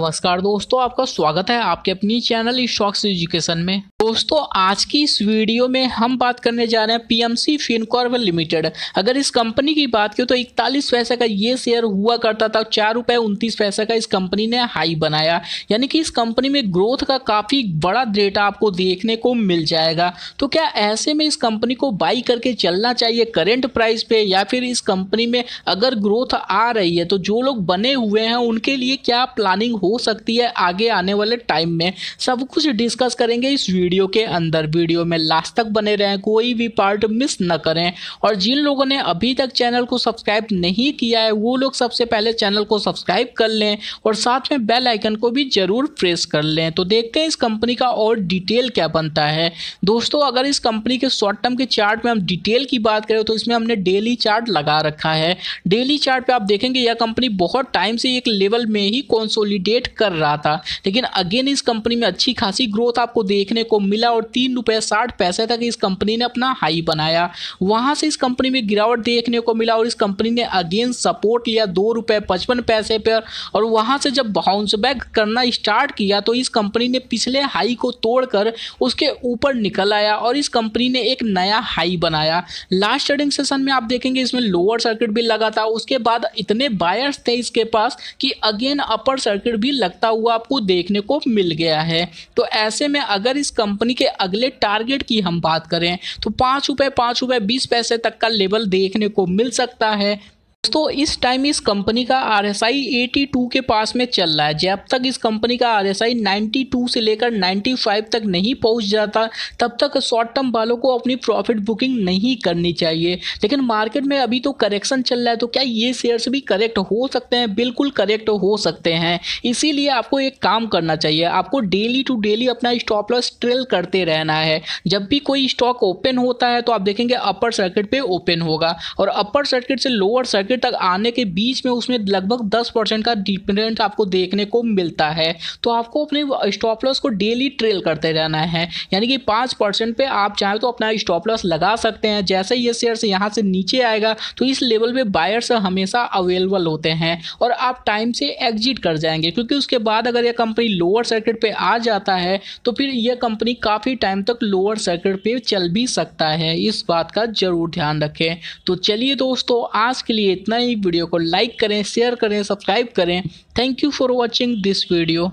नमस्कार दोस्तों आपका स्वागत है आपके अपनी चैनल स्टॉक्स एजुकेशन में दोस्तों आज की इस वीडियो में हम बात करने जा रहे हैं पीएमसी फिनकॉर्व लिमिटेड अगर इस कंपनी की बात करें तो इकतालीस पैसे का ये शेयर हुआ करता था चार रुपये उनतीस पैसे का इस कंपनी ने हाई बनाया यानी कि इस कंपनी में ग्रोथ का काफ़ी बड़ा डेटा आपको देखने को मिल जाएगा तो क्या ऐसे में इस कंपनी को बाई करके चलना चाहिए करेंट प्राइस पे या फिर इस कंपनी में अगर ग्रोथ आ रही है तो जो लोग बने हुए हैं उनके लिए क्या प्लानिंग हो हो सकती है आगे आने वाले टाइम में सब कुछ डिस्कस करेंगे इस वीडियो के अंदर वीडियो में लास्ट तक बने रहें कोई भी पार्ट मिस न करें और जिन लोगों ने अभी तक चैनल को सब्सक्राइब नहीं किया है वो लोग सबसे पहले चैनल को सब्सक्राइब कर लें और साथ में बेल आइकन को भी ज़रूर प्रेस कर लें तो देखते हैं इस कंपनी का और डिटेल क्या बनता है दोस्तों अगर इस कंपनी के शॉर्ट टर्म के चार्ट में हम डिटेल की बात करें तो इसमें हमने डेली चार्ट लगा रखा है डेली चार्ट पे आप देखेंगे यह कंपनी बहुत टाइम से एक लेवल में ही कॉन्सोलिडेट वेट कर रहा था लेकिन अगेन इस कंपनी में अच्छी खासी ग्रोथ आपको देखने को मिला और तीन रुपए साठ पैसे तक इस कंपनी ने अपना हाई बनाया वहां से इस कंपनी में गिरावट देखने को मिला और इस कंपनी ने अगेन सपोर्ट लिया दो रुपए पचपन पैसे पर और वहां से जब बाउंस बैक करना स्टार्ट किया तो इस कंपनी ने पिछले हाई को तोड़कर उसके ऊपर निकल आया और इस कंपनी ने एक नया हाई बनाया लास्ट ट्रेडिंग सेशन में आप देखेंगे इसमें लोअर सर्किट भी लगा था उसके बाद इतने बायर्स थे इसके पास कि अगेन अपर सर्किट भी लगता हुआ आपको देखने को मिल गया है तो ऐसे में अगर इस कंपनी के अगले टारगेट की हम बात करें तो पाँच रुपये पाँच रुपये बीस पैसे तक का लेवल देखने को मिल सकता है दोस्तों इस टाइम इस कंपनी का R S I eighty two के पास में चल रहा है जब तक इस कंपनी का R S I ninety two से लेकर नाइन्टी फाइव तक नहीं पहुंच जाता तब तक शॉर्ट टर्म वालों को अपनी प्रॉफिट बुकिंग नहीं करनी चाहिए लेकिन मार्केट में अभी तो करेक्शन चल रहा है तो क्या ये शेयर्स भी करेक्ट हो सकते हैं बिल्कुल करेक्ट हो सकते हैं इसीलिए आपको एक काम करना चाहिए आपको डेली टू डेली अपना स्टॉप लॉस ट्रेल करते रहना है जब भी कोई स्टॉक ओपन होता है तो आप देखेंगे अपर सर्किट पे ओपन होगा और अपर सर्किट से लोअर सर्किट तक आने के बीच में उसमें लगभग दस परसेंट का डिपेंडेंट आपको देखने को मिलता है तो आपको अपने स्टॉप लॉस को डेली ट्रेल करते रहना है यानी कि पाँच परसेंट पर आप चाहे तो अपना स्टॉप लॉस लगा सकते हैं जैसे ये शेयर यहाँ से नीचे आएगा तो इस लेवल पर बायर्स हमेशा अवेलेबल होते हैं और आप टाइम से एग्जिट कर जाएंगे क्योंकि उसके बाद अगर यह कंपनी लोअर सर्किट पर आ जाता है तो फिर यह कंपनी काफ़ी टाइम तक लोअर सर्किट पे चल भी सकता है इस बात का ज़रूर ध्यान रखें तो चलिए दोस्तों आज के लिए इतना ही वीडियो को लाइक करें शेयर करें सब्सक्राइब करें thank you for watching this video